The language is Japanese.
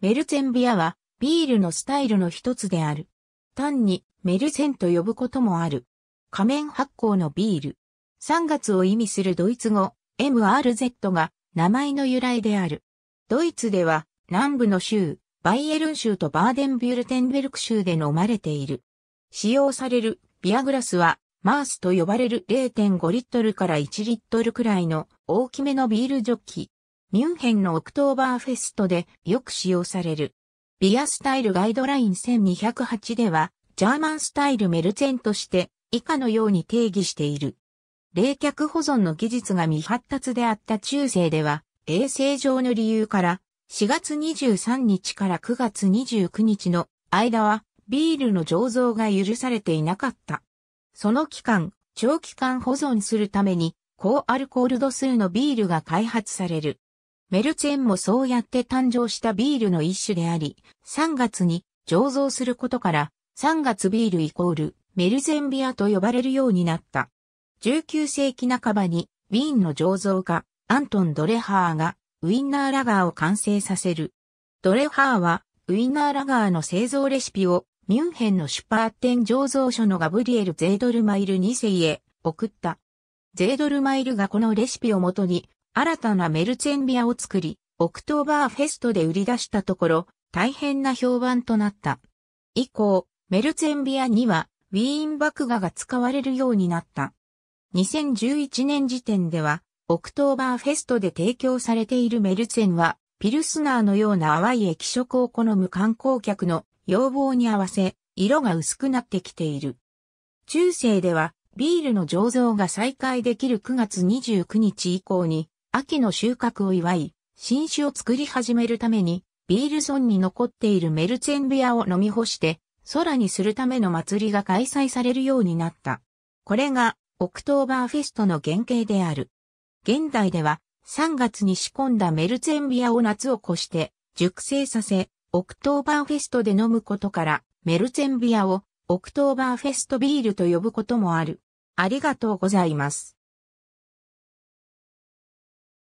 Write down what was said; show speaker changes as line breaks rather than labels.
メルツェンビアはビールのスタイルの一つである。単にメルツェンと呼ぶこともある。仮面発酵のビール。3月を意味するドイツ語 MRZ が名前の由来である。ドイツでは南部の州、バイエルン州とバーデンビュルテンベルク州で飲まれている。使用されるビアグラスはマースと呼ばれる0.5リットルから1リットルくらいの大きめのビールジョッキ。ミュンヘンのオクトーバーフェストでよく使用される。ビアスタイルガイドライン1208では、ジャーマンスタイルメルツェンとして以下のように定義している。冷却保存の技術が未発達であった中世では、衛生上の理由から、4月23日から9月29日の間は、ビールの醸造が許されていなかった。その期間、長期間保存するために、高アルコール度数のビールが開発される。メルツェンもそうやって誕生したビールの一種であり、3月に醸造することから、3月ビールイコールメルゼンビアと呼ばれるようになった。19世紀半ばにウィーンの醸造家アントン・ドレハーがウィンナーラガーを完成させる。ドレハーはウィンナーラガーの製造レシピをミュンヘンのシュパーテン醸造所のガブリエル・ゼードルマイル2世へ送った。ゼードルマイルがこのレシピをもとに新たなメルツェンビアを作り、オクトーバーフェストで売り出したところ、大変な評判となった。以降、メルツェンビアには、ウィーン麦芽が使われるようになった。2011年時点では、オクトーバーフェストで提供されているメルツェンは、ピルスナーのような淡い液色を好む観光客の要望に合わせ、色が薄くなってきている。中世では、ビールの醸造が再開できる9月29日以降に、秋の収穫を祝い、新酒を作り始めるために、ビール村に残っているメルツェンビアを飲み干して、空にするための祭りが開催されるようになった。これが、オクトーバーフェストの原型である。現代では、3月に仕込んだメルツェンビアを夏を越して、熟成させ、オクトーバーフェストで飲むことから、メルツェンビアを、オクトーバーフェストビールと呼ぶこともある。ありがとうございます。